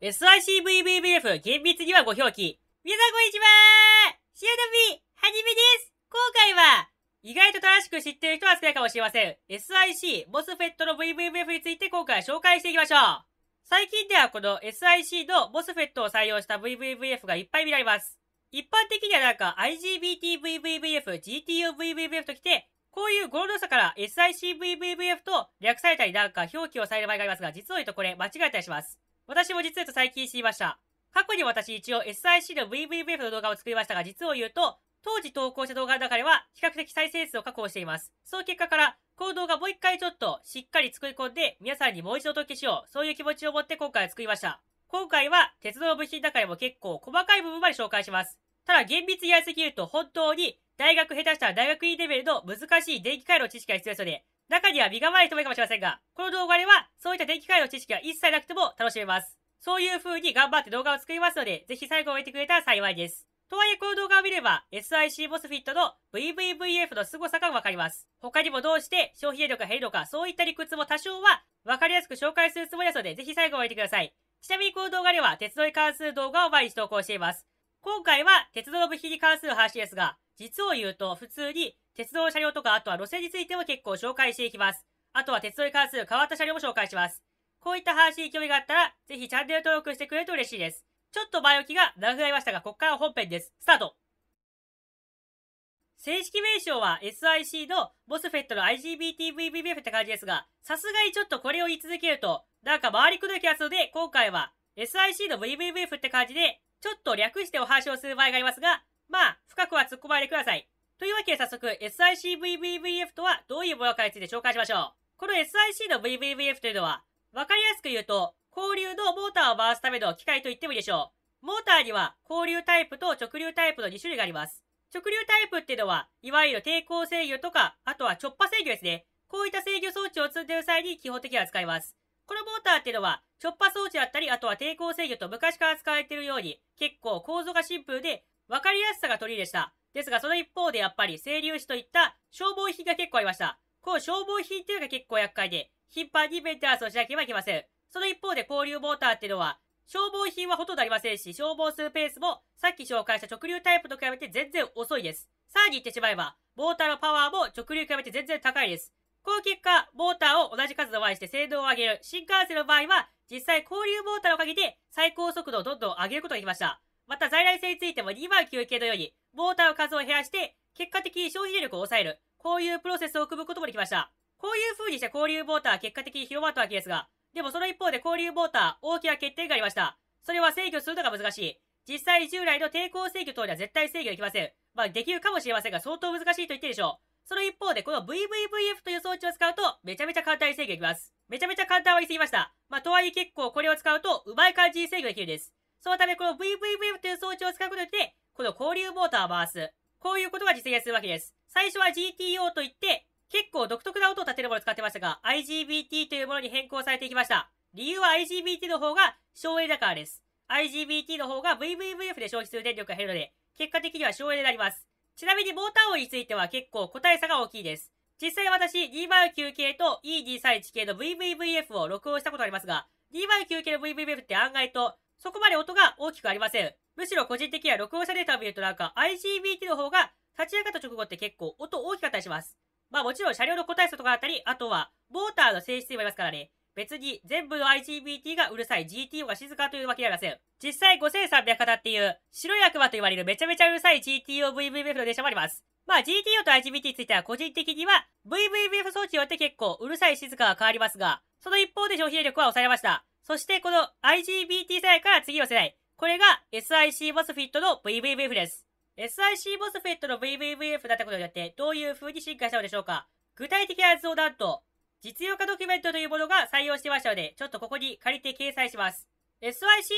SICVBBF 厳密にはご表記。皆さんこんにちは潮のびはじめです今回は、意外と正しく知ってる人は少ないかもしれません。SIC、ボスフェットの VVBF について今回紹介していきましょう。最近ではこの SIC のボスフェットを採用した VVBF がいっぱい見られます。一般的にはなんか IGBTVVBF、g t u v v b f ときて、こういう語呂の差から SICVVBF と略されたりなんか表記をされる場合がありますが、実を言うとこれ間違えたりします。私も実は最近知りました。過去に私一応 SIC の VVVF の動画を作りましたが、実を言うと、当時投稿した動画の中では比較的再生数を確保しています。その結果から、この動画もう一回ちょっとしっかり作り込んで、皆さんにもう一度お届けしよう。そういう気持ちを持って今回作りました。今回は鉄道部品の中でも結構細かい部分まで紹介します。ただ厳密にやりすぎると本当に大学下手したら大学院レベルの難しい電気回路知識が必要ですので、中には身構える人もいるかもしれませんが、この動画ではそういった電気回路の知識は一切なくても楽しめます。そういう風に頑張って動画を作りますので、ぜひ最後を見てくれたら幸いです。とはいえこの動画を見れば SIC モスフィットの VVVF の凄さがわかります。他にもどうして消費電力が減るのか、そういった理屈も多少はわかりやすく紹介するつもりですので、ぜひ最後を見てください。ちなみにこの動画では鉄道に関する動画を毎日投稿しています。今回は鉄道の部品に関する話ですが、実を言うと普通に鉄道車両とか、あとは路線についても結構紹介していきます。あとは鉄道に関する変わった車両も紹介します。こういった話に興味があったら、ぜひチャンネル登録してくれると嬉しいです。ちょっと前置きが長くなりましたが、ここから本編です。スタート正式名称は SIC のボスフェットの IGBTVBBF って感じですが、さすがにちょっとこれを言い続けると、なんか回りくどい気がするので、今回は SIC の VBBF って感じで、ちょっと略してお話をする場合がありますが、まあ、深くは突っ込まれてください。というわけで早速 SICVVVF とはどういうものかについて紹介しましょう。この SIC の VVVF というのは、わかりやすく言うと、交流のモーターを回すための機械と言ってもいいでしょう。モーターには交流タイプと直流タイプの2種類があります。直流タイプっていうのは、いわゆる抵抗制御とか、あとは直波制御ですね。こういった制御装置を積んでいる際に基本的には使います。このモーターっていうのは、直波装置だったり、あとは抵抗制御と昔から使われているように、結構構造がシンプルで、わかりやすさが取り入れしたですが、その一方でやっぱり清流士といった消防費が結構ありました。こう消防費っていうのが結構厄介で、頻繁にメンテナンスをしなければいけません。その一方で交流モーターっていうのは、消防品はほとんどありませんし、消防するペースもさっき紹介した直流タイプと比べて全然遅いです。さらに言ってしまえば、モーターのパワーも直流に比べて全然高いです。この結果、モーターを同じ数の場合して性能を上げる新幹線の場合は、実際交流モーターのおかげで最高速度をどんどん上げることができました。また在来線についても2 9系のように、ウォーターを数を減らして、結果的に消費力を抑える。こういうプロセスを組むこともできました。こういう風にして交流ウォーターは結果的に広まったわけですが、でもその一方で交流ウォーター、大きな欠点がありました。それは制御するのが難しい。実際従来の抵抗制御等では絶対制御できません。まあできるかもしれませんが相当難しいと言っていいでしょう。その一方でこの VVVF という装置を使うとめちゃめちゃ簡単に制御できます。めちゃめちゃ簡単は言い過ぎました。まあとはいえ結構これを使うとうまい感じに制御できるです。そのためこの VVVF という装置を使うことによってこの交流モーター回す。こういうことが実現するわけです。最初は GTO といって、結構独特な音を立てるものを使ってましたが、IGBT というものに変更されていきました。理由は IGBT の方が省エネだからです。IGBT の方が VVVF で消費する電力が減るので、結果的には省エネになります。ちなみにモーター音については結構個体差が大きいです。実際私209系と E231 系の VVVF を録音したことありますが、209系の VVVF って案外とそこまで音が大きくありません。むしろ個人的には録音されたタービュとなんか IGBT の方が立ち上がった直後って結構音大きかったりします。まあもちろん車両の個体差とかあったり、あとはモーターの性質もありますからね。別に全部の IGBT がうるさい GTO が静かというわけではありません。実際5300型っていう白い悪魔と言われるめちゃめちゃうるさい GTOVVF の電車もあります。まあ GTO と IGBT については個人的には VVF 装置によって結構うるさい静かは変わりますが、その一方で消費力は抑えました。そしてこの IGBT 世代から次の世代。これが SIC ボスフィットの VVVF です。SIC ボスフィットの VVVF だったことによってどういう風に進化したのでしょうか具体的な図をなんと、実用化ドキュメントというものが採用してましたので、ちょっとここに借りて掲載します。SIC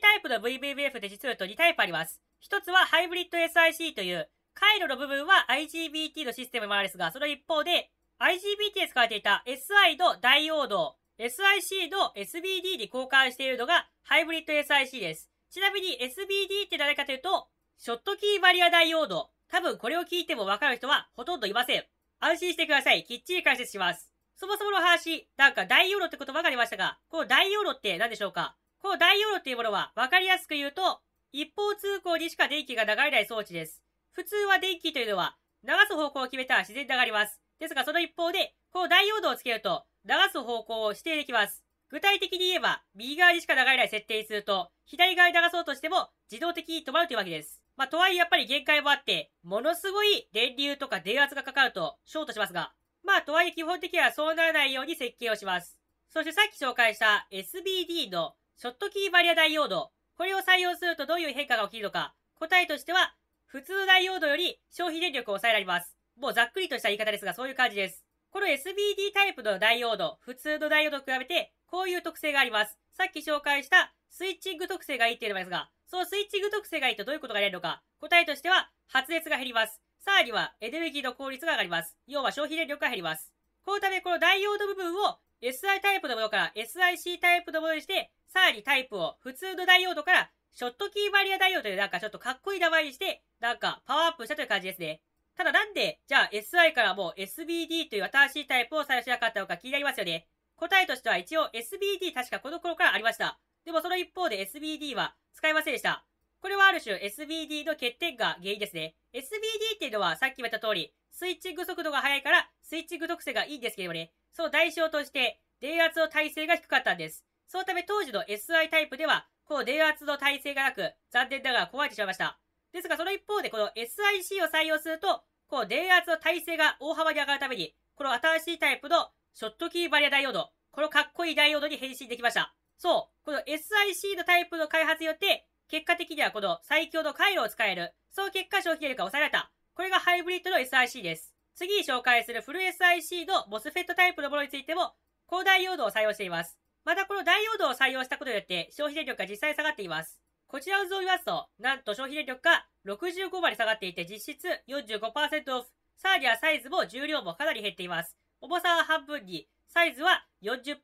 タイプの VVVF で実用と2タイプあります。一つはハイブリッド SIC という、回路の部分は IGBT のシステムもあるんですが、その一方で、IGBT で使われていた SI のダイオード、SIC の SBD で交換しているのがハイブリッド SIC です。ちなみに SBD って誰かというと、ショットキーバリアダイオード。多分これを聞いてもわかる人はほとんどいません。安心してください。きっちり解説します。そもそもの話、なんかダオードって言葉がありましたが、このオードって何でしょうかこのオードっていうものはわかりやすく言うと、一方通行にしか電気が流れない装置です。普通は電気というのは、流す方向を決めたら自然に流れます。ですがその一方で、このオードをつけると、流す方向を指定できます。具体的に言えば、右側にしか流れない設定にすると、左側に流そうとしても自動的に止まるというわけです。まあ、とはいえやっぱり限界もあって、ものすごい電流とか電圧がかかるとショートしますが、まあ、とはいえ基本的にはそうならないように設計をします。そしてさっき紹介した SBD のショットキーバリアダイオード。これを採用するとどういう変化が起きるのか。答えとしては、普通のダイオードより消費電力を抑えられます。もうざっくりとした言い方ですが、そういう感じです。この SBD タイプのダイオード、普通のダイオードと比べて、こういう特性があります。さっき紹介したスイッチング特性がいいって言いますが、そのスイッチング特性がいいとどういうことが言えるのか。答えとしては、発熱が減ります。さらには、エネルギーの効率が上がります。要は消費電力が減ります。このため、このダイオード部分を SI タイプのものから SIC タイプのものにして、さらにタイプを普通のダイオードから、ショットキーバリアダイオードというなんかちょっとかっこいい名前にして、なんかパワーアップしたという感じですね。ただなんで、じゃあ SI からもう SBD という新しいタイプを採用しなかったのか気になりますよね。答えとしては一応 SBD 確かこの頃からありました。でもその一方で SBD は使いませんでした。これはある種 SBD の欠点が原因ですね。SBD っていうのはさっきも言った通り、スイッチング速度が速いからスイッチング特性がいいんですけどもね、その代償として電圧の耐性が低かったんです。そのため当時の SI タイプでは、この電圧の耐性がなく、残念ながら壊れてしまいました。ですが、その一方で、この SIC を採用すると、こう、電圧の耐性が大幅に上がるために、この新しいタイプのショットキーバリアダイオード、このかっこいいダイオードに変身できました。そう、この SIC のタイプの開発によって、結果的にはこの最強の回路を使える、その結果消費電力が抑えられた。これがハイブリッドの SIC です。次に紹介するフル SIC の MOSFET タイプのものについても、高ダイオードを採用しています。またこのダイオードを採用したことによって消費電力が実際下がっています。こちらを図を見ますと、なんと消費電力が65まで下がっていて実質45%オフ。さらにはサイズも重量もかなり減っています。重さは半分に、サイズは40%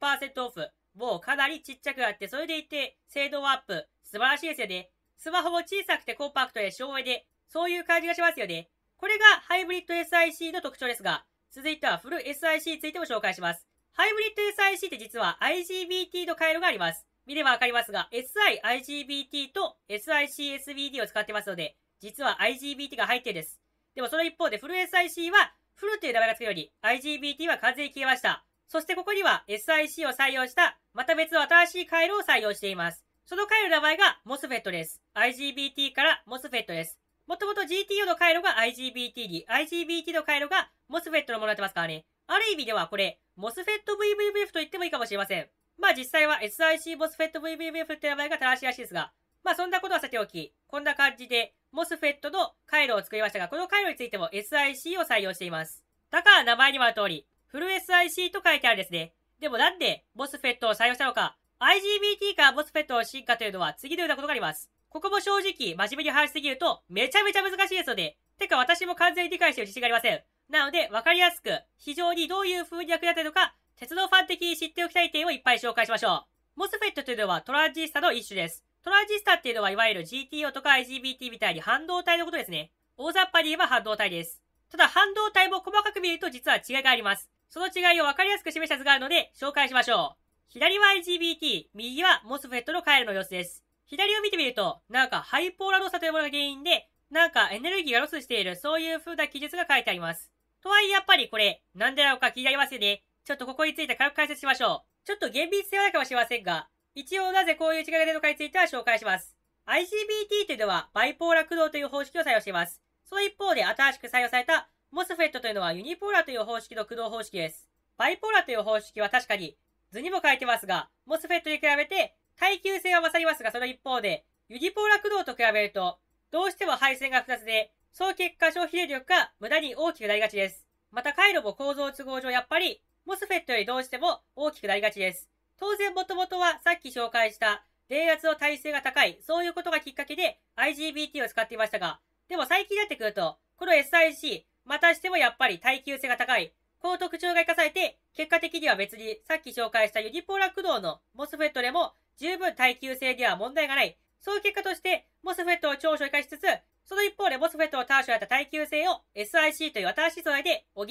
オフ。もうかなりちっちゃくなって、それでいて、性能アップ。素晴らしいですよね。スマホも小さくてコンパクトで省エネ。そういう感じがしますよね。これがハイブリッド SIC の特徴ですが、続いてはフル SIC についても紹介します。ハイブリッド SIC って実は IGBT の回路があります。見ればわかりますが、SIIGBT と SICSBD を使ってますので、実は IGBT が入ってです。でもその一方で、フル SIC はフルという名前がつくより、IGBT は完全に消えました。そしてここには SIC を採用した、また別の新しい回路を採用しています。その回路の名前が MOSFET です。IGBT から MOSFET です。もともと GTO の回路が IGBT に、IGBT の回路が MOSFET のものになってますからね。ある意味ではこれ、MOSFET VVVF と言ってもいいかもしれません。まあ実際は SIC ボスフェット VVVF って名前が正しいらしいですが、まあそんなことはさておき、こんな感じで MOSFET の回路を作りましたが、この回路についても SIC を採用しています。だから名前にもある通り、フル SIC と書いてあるですね。でもなんで MOSFET を採用したのか、IGBT から MOSFET の進化というのは次のようなことがあります。ここも正直真面目に話しすぎるとめちゃめちゃ難しいですので、てか私も完全に理解してる自信がありません。なので分かりやすく、非常にどういう風に役立てるのか鉄道ファン的に知っておきたい点をいっぱい紹介しましょう。モスフェットというのはトランジスタの一種です。トランジスタっていうのは、いわゆる GTO とか IGBT みたいに半導体のことですね。大雑把に言えば半導体です。ただ、半導体も細かく見ると実は違いがあります。その違いを分かりやすく示した図があるので、紹介しましょう。左は IGBT、右はモスフェットの回路の様子です。左を見てみると、なんかハイポーラ動作というものが原因で、なんかエネルギーがロスしている、そういう風な記述が書いてあります。とはいえやっぱりこれ、なんでなのか気になりますよね。ちょっとここについて軽く解説しましょう。ちょっと厳密性はないかもしれませんが、一応なぜこういう違いが出るのかについては紹介します。ICBT というのは、バイポーラ駆動という方式を採用しています。その一方で新しく採用された MOSFET というのはユニポーラという方式の駆動方式です。バイポーラという方式は確かに図にも書いてますが、MOSFET に比べて耐久性は勝りますが、その一方で、ユニポーラ駆動と比べると、どうしても配線が複雑で、その結果消費電力が無駄に大きくなりがちです。また回路も構造都合上やっぱりモスフェットよりどうしても大きくなりがちです。当然もともとはさっき紹介した電圧の耐性が高い、そういうことがきっかけで IGBT を使っていましたが、でも最近になってくると、この SIC、またしてもやっぱり耐久性が高い、この特徴が生かされて、結果的には別にさっき紹介したユニポーラ駆動のモスフェットでも十分耐久性には問題がない、そういう結果として、モスフェットを長所を生かしつつ、その一方でモスフェットを短所やった耐久性を SIC という新しい素材で補う。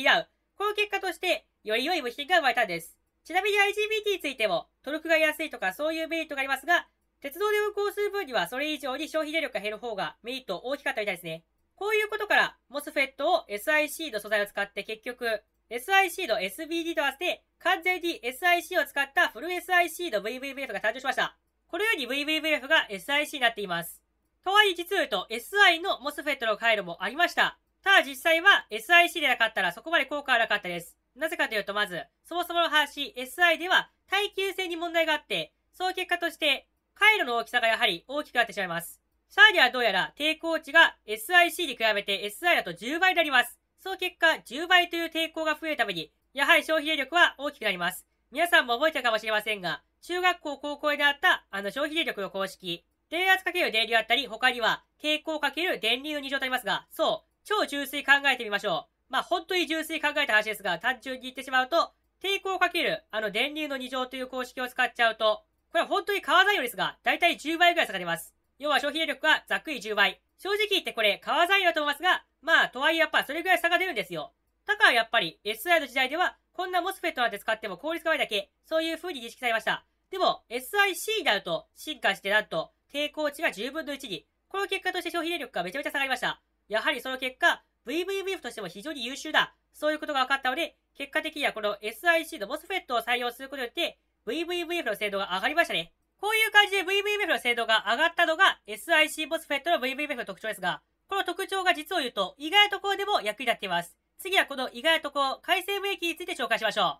この結果として、より良い部品が生まれたんです。ちなみに IGBT についても、トルクが安いとかそういうメリットがありますが、鉄道で運行する分にはそれ以上に消費電力が減る方がメリット大きかったみたいですね。こういうことから、MOSFET を SIC の素材を使って結局、SIC の SBD と合わせて、完全に SIC を使ったフル SIC の VVBF が誕生しました。このように VVBF が SIC になっています。とはいえ実を言うと SI の MOSFET の回路もありました。ただ実際は SIC でなかったらそこまで効果はなかったです。なぜかというと、まず、そもそもの話、SI では耐久性に問題があって、その結果として、回路の大きさがやはり大きくなってしまいます。さらにではどうやら抵抗値が SIC に比べて SI だと10倍になります。その結果、10倍という抵抗が増えるために、やはり消費電力は大きくなります。皆さんも覚えてるかもしれませんが、中学校、高校であった、あの消費電力の公式、電圧かける電流あったり、他には、抵抗かける電流の2乗とありますが、そう、超純粋考えてみましょう。まあ本当に純粋に考えた話ですが、単純に言ってしまうと、抵抗をかける、あの電流の2乗という公式を使っちゃうと、これは本当に買材料ですが、だいたい10倍ぐらい下がります。要は消費電力はざっくり10倍。正直言ってこれ、買材料だと思いますが、まあ、とはいえやっぱそれぐらい差が出るんですよ。だからやっぱり、SI の時代では、こんな MOSFET なんて使っても効率が悪いだけ、そういう風に認識されました。でも、SIC になると、進化してなんと、抵抗値が10分の1に、この結果として消費電力がめちゃめちゃ下がりました。やはりその結果、VVVF としても非常に優秀だ。そういうことが分かったので、結果的にはこの SIC の MOSFET を採用することによって、VVVF の精度が上がりましたね。こういう感じで VVVF の精度が上がったのが SIC MOSFET の VVVF の特徴ですが、この特徴が実を言うと意外なところでも役に立っています。次はこの意外なところ、回線ブレーキについて紹介しましょう。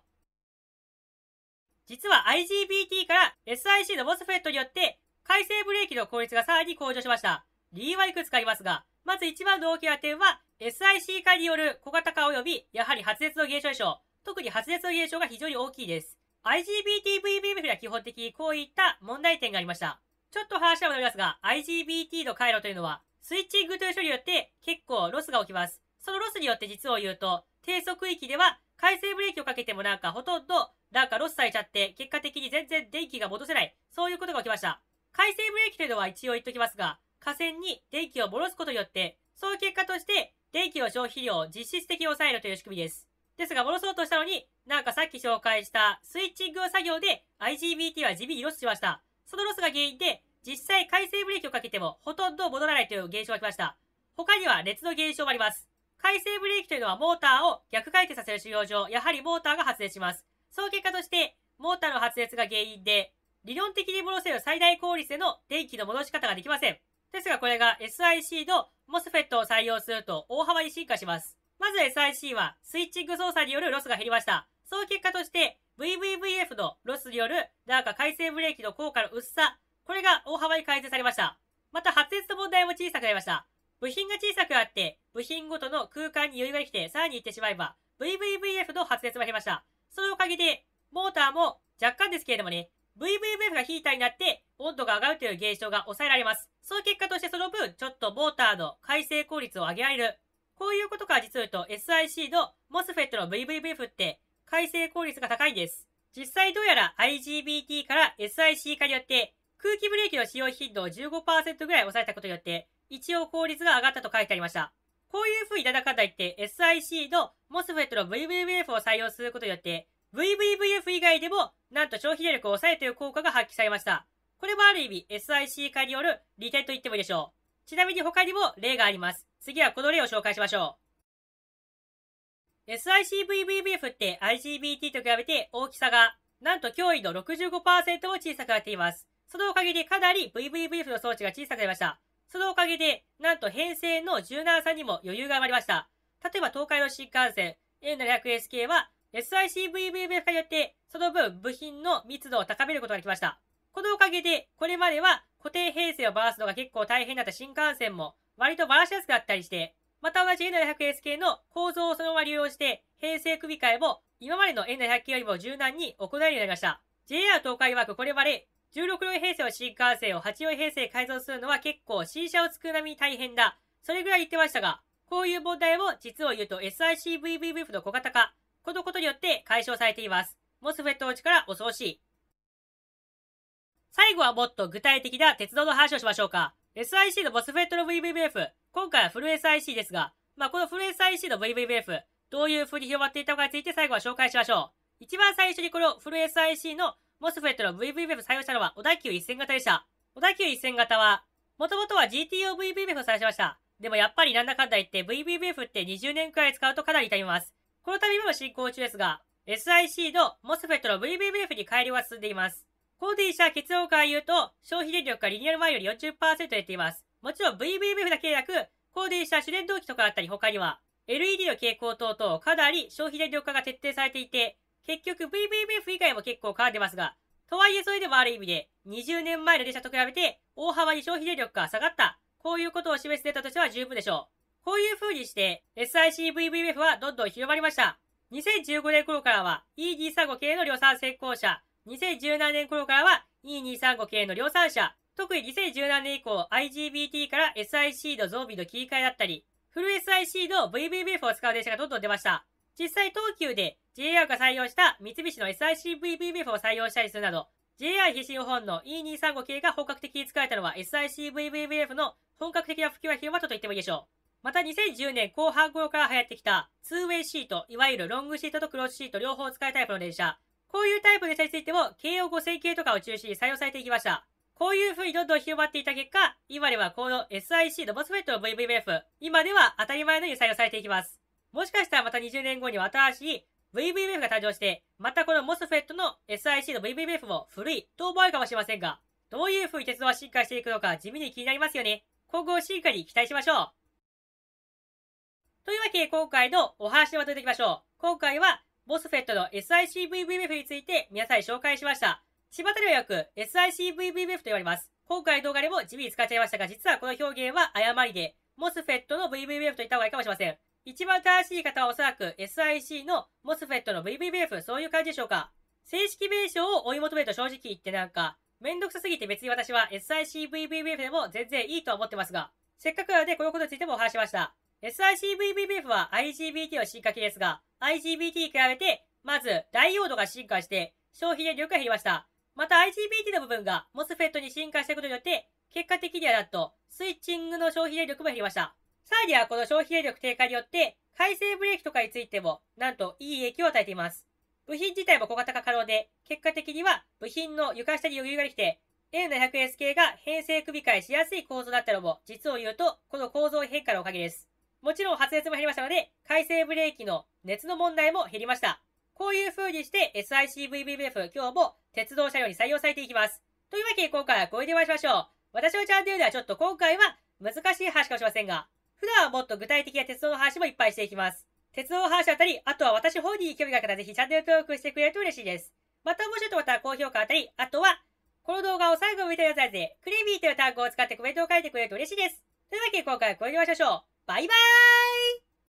実は IGBT から SIC の MOSFET によって、回線ブレーキの効率がさらに向上しました。理由はいくつかありますが、まず一番の大きな点は、SIC 化による小型化及び、やはり発熱の減少でしょう。特に発熱の減少が非常に大きいです。IGBTVBF では基本的にこういった問題点がありました。ちょっと話は戻りますが、IGBT の回路というのは、スイッチングという処理によって結構ロスが起きます。そのロスによって実を言うと、低速域では回生ブレーキをかけてもなんかほとんどなんかロスされちゃって、結果的に全然電気が戻せない。そういうことが起きました。回生ブレーキというのは一応言っときますが、架線に電気を戻すことによって、その結果として電気の消費量を実質的に抑えるという仕組みです。ですが、戻そうとしたのに、なんかさっき紹介したスイッチング作業で IGBT は地味にロスしました。そのロスが原因で、実際回線ブレーキをかけてもほとんど戻らないという現象が来ました。他には熱の現象もあります。回線ブレーキというのはモーターを逆回転させる使用上、やはりモーターが発電します。その結果として、モーターの発熱が原因で、理論的に戻せる最大効率での電気の戻し方ができません。ですがこれが SIC の MOSFET を採用すると大幅に進化します。まず SIC はスイッチング操作によるロスが減りました。その結果として VVVF のロスによるなんか回線ブレーキの効果の薄さ、これが大幅に改善されました。また発熱の問題も小さくなりました。部品が小さくあって、部品ごとの空間に余裕ができてさらに行ってしまえば、VVVF の発熱も減りました。そのおかげで、モーターも若干ですけれどもね、VVVF がヒーターになって、温度が上がるという現象が抑えられます。その結果としてその分、ちょっとモーターの回生効率を上げられる。こういうことから実を言うと SIC の MOSFET の v v v f って回生効率が高いんです。実際どうやら IGBT から SIC 化によって空気ブレーキの使用頻度を15%ぐらい抑えたことによって一応効率が上がったと書いてありました。こういう風にだだかんだ言って SIC の MOSFET の v v v f を採用することによって v v v f 以外でもなんと消費電力を抑えるいる効果が発揮されました。これもある意味 SIC 化による利点と言ってもいいでしょう。ちなみに他にも例があります。次はこの例を紹介しましょう。SICVVBF って IGBT と比べて大きさがなんと驚異の65%も小さくなっています。そのおかげでかなり v v v f の装置が小さくなりました。そのおかげで、なんと編成の17さにも余裕が生まれました。例えば東海道新幹線 N700SK は SICVVBF 化によってその分部品の密度を高めることができました。このおかげで、これまでは固定編成をーすのが結構大変だった新幹線も、割とバラしやすくなったりして、また同じ N700S 系の構造をそのまま利用して、編成組み替えも今までの N700 系よりも柔軟に行えるようになりました。JR 東海枠これまで16両編成を新幹線を8両編成改造するのは結構新車を作る並みに大変だ。それぐらい言ってましたが、こういう問題も実を言うと SICVVVF の小型化、このことによって解消されています。モスフェットのら恐ろしい。最後はもっと具体的な鉄道の話をしましょうか。SIC のボスフェットの VVBF。今回はフル SIC ですが、まあ、このフル SIC の VVBF、どういう風に広まっていたのかについて最後は紹介しましょう。一番最初にこのフル SIC のモスフェットの VVBF 採用したのは小田急1000型でした。小田急1000型は、もともとは GTO VVBF を採用しました。でもやっぱりなんだかんだ言って VVBF って20年くらい使うとかなり痛みます。この度も進行中ですが、SIC のモスフェットの VVBF に改良が進んでいます。高電車結論から言うと、消費電力がリニアル前より40%減っています。もちろん VVMF だけでなく、高電車主電動機とかあったり他には、LED の蛍光灯等かなり消費電力化が徹底されていて、結局 VVMF 以外も結構変わってますが、とはいえそれでもある意味で、20年前の電車と比べて大幅に消費電力が下がった、こういうことを示すデータとしては十分でしょう。こういう風にして、SICVVMF はどんどん広まりました。2015年頃からは ED35 系の量産先行車、2017年頃からは E235 系の量産車、特に2017年以降 IGBT から SIC の増備の切り替えだったり、フル SIC の VVBF を使う電車がどんどん出ました。実際東急で JR が採用した三菱の SICVVBF を採用したりするなど、JR 東日本の E235 系が本格的に使えたのは SICVVBF の本格的な普及は広まったと言ってもいいでしょう。また2010年後半頃から流行ってきた 2way シート、いわゆるロングシートとクロスシート両方使いタイプの電車、こういうタイプの人についても、慶応語成形とかを中心に採用されていきました。こういう風にどんどん広まっていった結果、今ではこの SIC のボスフェットの v v f 今では当たり前のように採用されていきます。もしかしたらまた20年後に新しい v v v f が誕生して、またこのモスフェットの SIC の v v v f も古いと思うかもしれませんが、どういう風に鉄道は進化していくのか地味に気になりますよね。今後進化に期待しましょう。というわけで今回のお話をまとめていきましょう。今回はボスフェットの SICVVF について皆さんに紹介しました。柴はよく SICVVF と言われます。今回の動画でも地味に使っちゃいましたが、実はこの表現は誤りで、モスフェットの v v f と言った方がいいかもしれません。一番正しい方はおそらく SIC のモスフェットの v v f そういう感じでしょうか。正式名称を追い求めると正直言ってなんか、めんどくさすぎて別に私は s i c v v f でも全然いいとは思ってますが、せっかくなのでこのことについてもお話しました。SICVVVF は IGBT の進化系ですが、IGBT に比べて、まずダイオードが進化して、消費電力が減りました。また IGBT の部分が MOSFET に進化したことによって、結果的にはなんと、スイッチングの消費電力も減りました。さらにはこの消費電力低下によって、回生ブレーキとかについても、なんといい影響を与えています。部品自体も小型化可能で、結果的には部品の床下に余裕ができて、a 7 0 0 s 系が編成組み替えしやすい構造だったのも、実を言うと、この構造変化のおかげです。もちろん発熱も減りましたので、回生ブレーキの熱の問題も減りました。こういう風にして SICVBBF 今日も鉄道車両に採用されていきます。というわけで今回はこれでお会いしましょう。私のチャンネルではちょっと今回は難しい話かもしれませんが、普段はもっと具体的な鉄道の話もいっぱいしていきます。鉄道の話あたり、あとは私本人に興味がある方ぜひチャンネル登録してくれると嬉しいです。またもうちょっとまた高評価あたり、あとは、この動画を最後見てくださいで、クレビーという単語を使ってコメントを書いてくれると嬉しいです。というわけで今回はこれでお会いしましょう。バイバーイ